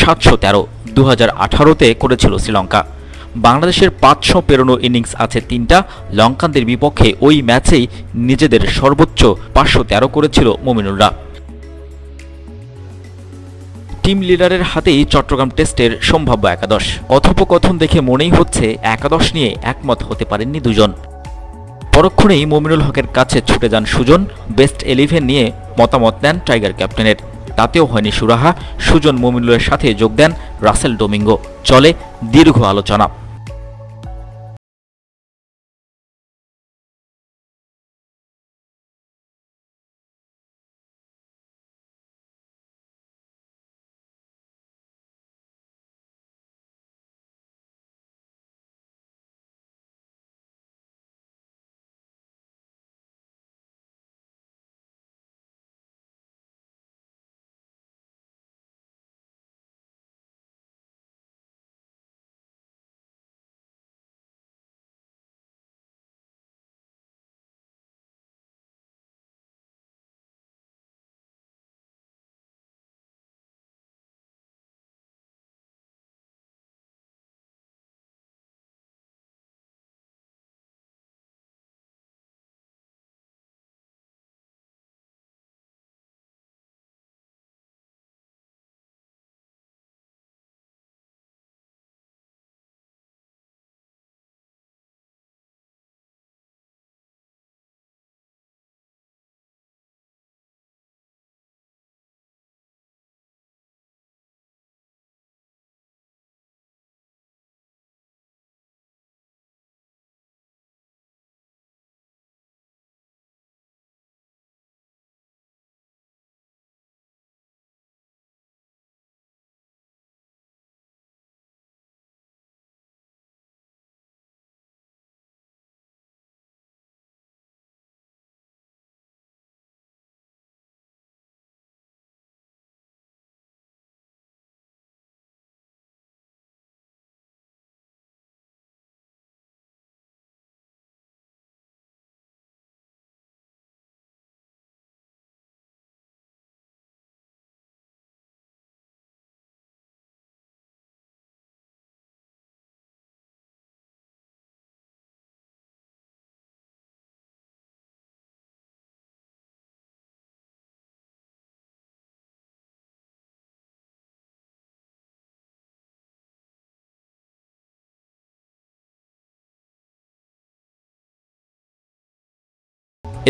সাতশো তেরো দু হাজার আঠারোতে করেছিল শ্রীলঙ্কা বাংলাদেশের পাঁচশো পেরোনো ইনিংস আছে তিনটা লঙ্কানদের বিপক্ষে ওই ম্যাচেই নিজেদের সর্বোচ্চ পাঁচশো তেরো করেছিল মোমিনুলরা টিম লিডারের হাতেই চট্টগ্রাম টেস্টের সম্ভাব্য একাদশ কথোপকথন দেখে মনেই হচ্ছে একাদশ নিয়ে একমত হতে পারেননি দুজন পরক্ষণেই মোমিনুল হকের কাছে ছুটে যান সুজন বেস্ট এলিভেন নিয়ে মতামত নেন টাইগার ক্যাপ্টেনের তাতেও হয়নি সুরাহা সুজন মমিনুলের সাথে যোগ দেন রাসেল ডোমিঙ্গো চলে দীর্ঘ আলোচনা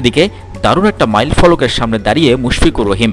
এদিকে দারুণ একটা মাইল ফলকের সামনে দাঁড়িয়ে মুশফিকুর রহিম